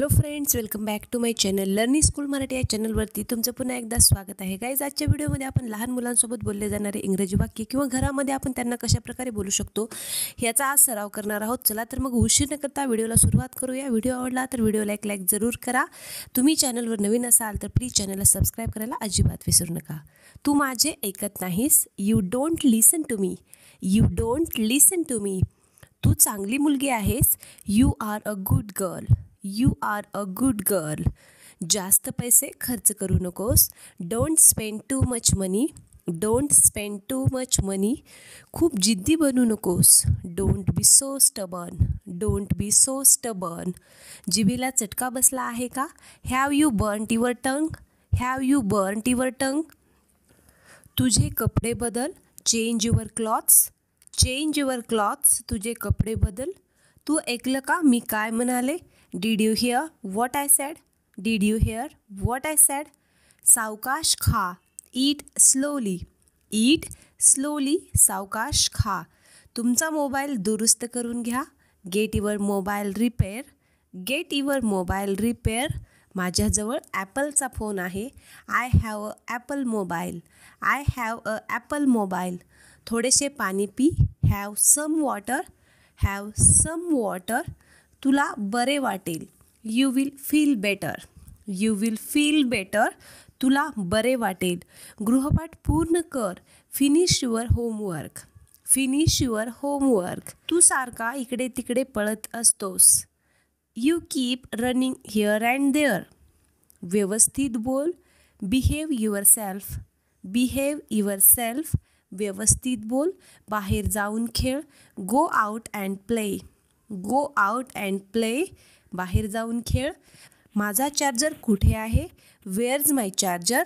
hello friends welcome back to my channel learning school Marathi या चॅनलवरती तुमचं पुन्हा एकदा स्वागत आहे गाईज आजच्या व्हिडिओमध्ये आपण लहान मुलांसोबत बोलले जाणारे इंग्रजी वाक्य किंवा घरामध्ये आपण त्यांना कशाप्रकारे बोलू शकतो याचा आज सराव करणार आहोत चला तर मग उशीर न करता व्हिडिओला सुरुवात करूया व्हिडिओ आवडला तर व्हिडिओला एक लाईक जरूर करा तुम्ही चॅनलवर नवीन असाल तर प्लीज चॅनलला सबस्क्राईब करायला अजिबात विसरू नका तू माझे ऐकत नाहीस you don't listen to me you don't listen to me तू चांगली मुलगी आहेस you are a good girl you are a good girl जास्त पैसे खर्च करू नकोस don't spend too much money don't spend too much money खूप जिद्दी बनू नकोस don't be so stubborn don't be so stubborn जिबीला चटका बसला आहे का have you burn your tongue have you burn your टंग तुझे कपडे बदल change your clothes change your clothes तुझे कपडे बदल तू ऐकलं का मी काय म्हणाले did you hear what I said did you hear what I said सावकाश खा ईट स्लोली ईट स्लोली सावकाश खा तुमचा मोबाईल दुरुस्त करून घ्या get your mobile repair get your mobile repair माझ्याजवळ ॲपलचा फोन आहे I have a apple mobile I have a apple mobile थोडेसे पाणी पी have some water have some water तुला बरे वाटेल you will feel better you will feel better तुला बरे वाटेल गृहपाठ पूर्ण कर finish your homework finish your homework तू सारखा इकडे तिकडे पळत असतोस you keep running here and there व्यवस्थित बोल behave yourself behave yourself व्यवस्थित बोल बाहेर जाऊन खेळ go out and play go out and play बाहेर जाऊन खेळ माझा चार्जर कुठे आहे where's my charger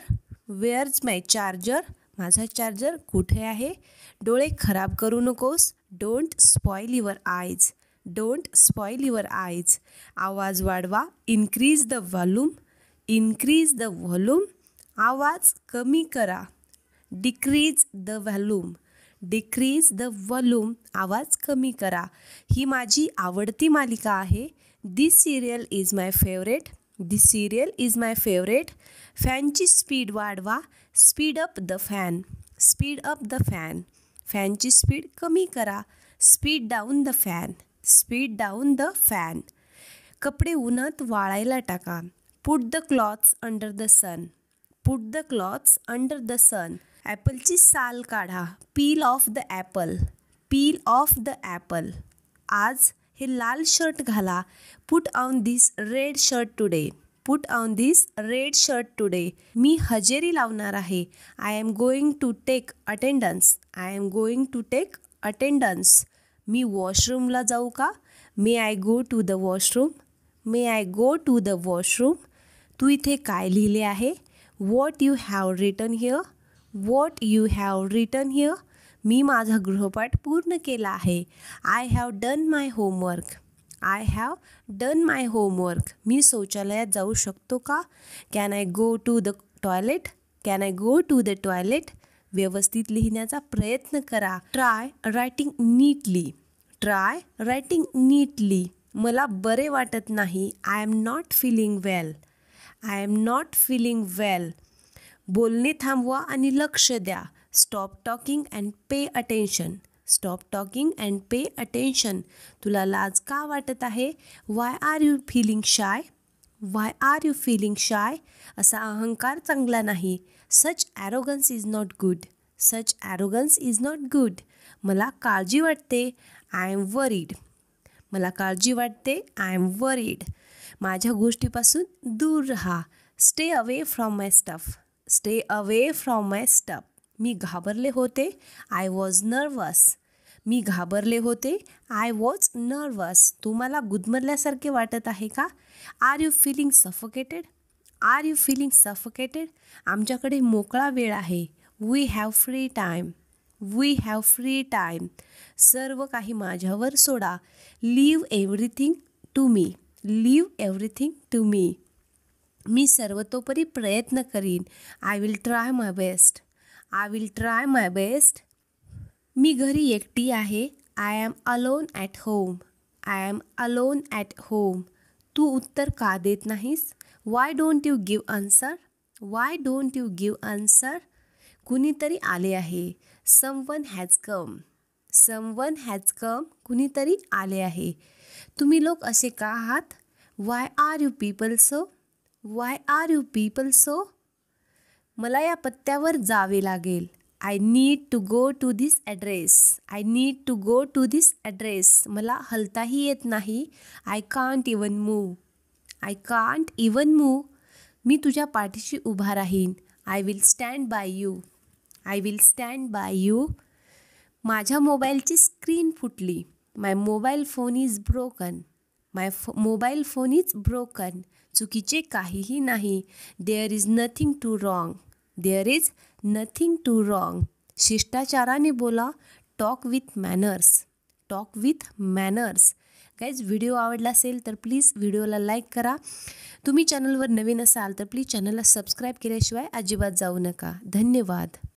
where's my charger माझा चार्जर कुठे आहे डोळे खराब करू नकोस don't spoil your eyes don't spoil your eyes आवाज वाढवा increase the volume increase the volume आवाज कमी करा decrease the volume decrease the volume आवाज कमी करा ही माझी आवडती मालिका आहे this serial is my favourite this serial is my favourite फॅनची स्पीड वाढवा speed up the fan speed up the fan फॅनची स्पीड कमी करा speed down the fan speed down the fan कपडे उन्हात वाळायला टाका put the clothes under the sun put the clothes under the sun ॲपलची साल काढा peel off the apple peel off the apple आज हे लाल शर्ट घाला put on this red shirt today put on this red shirt today मी हजेरी लावणार आहे I am going to take attendance I am going to take attendance मी वॉशरूमला जाऊ का may I go to the washroom may I go to the washroom तू इथे काय लिहिले आहे what you have written here what you have written here मी माझा गृहपाठ पूर्ण केला आहे I have done my homework I have done my homework मी शौचालयात जाऊ शकतो का can I go to the toilet can I go to the toilet व्यवस्थित लिहिण्याचा प्रयत्न करा try writing neatly try writing neatly मला बरे वाटत नाही I am not feeling well I am not feeling well बोलणे थांबवा आणि लक्ष द्या stop talking and pay attention stop talking and pay attention तुला लाज का वाटत आहे why are you feeling shy why are you feeling shy असा अहंकार चांगला नाही such arrogance is not good such arrogance is not good मला काळजी वाटते आय एम वरीड मला काळजी वाटते आय एम वरीड माझ्या गोष्टीपासून दूर राहा stay away from my stuff stay away from my stuff मी घाबरले होते आय वॉज नर्वस मी घाबरले होते आय वॉज नर्वस तुम्हाला गुदमरल्यासारखे वाटत आहे का are you feeling suffocated are you feeling suffocated आमच्याकडे मोकळा वेळ आहे we have free time we have free time सर्व काही माझ्यावर सोडा leave everything to me leave everything to me मी सर्वतोपरी प्रयत्न करीन I will try my best I will try my best मी घरी एकटी आहे I am alone at home I am alone at home तू उत्तर का देत नाहीस Y don't you give answer why don't you give answer कुणीतरी आले आहे someone has come someone has come कुणीतरी आले आहे तुम्ही लोक असे का आहात why are you people so why are you people so मला या पत्त्यावर जावे लागेल I need to go to this address I need to go to this address मला हलताही येत नाही I can't even move I can't even move मी तुझ्या पाठीशी उभा राहीन I will stand by you I will stand by you माझ्या मोबाईलची स्क्रीन फुटली my mobile phone is broken my फो मोबाईल फोन इज ब्रोकन चुकीचे काहीही नाही there is nothing to wrong there is nothing to wrong शिष्टाचाराने बोला talk with manners talk with manners काहीच व्हिडिओ आवडला असेल तर प्लीज व्हिडिओला लाईक करा तुम्ही चॅनलवर नवीन असाल तर प्लीज चॅनलला सबस्क्राईब केल्याशिवाय अजिबात जाऊ नका धन्यवाद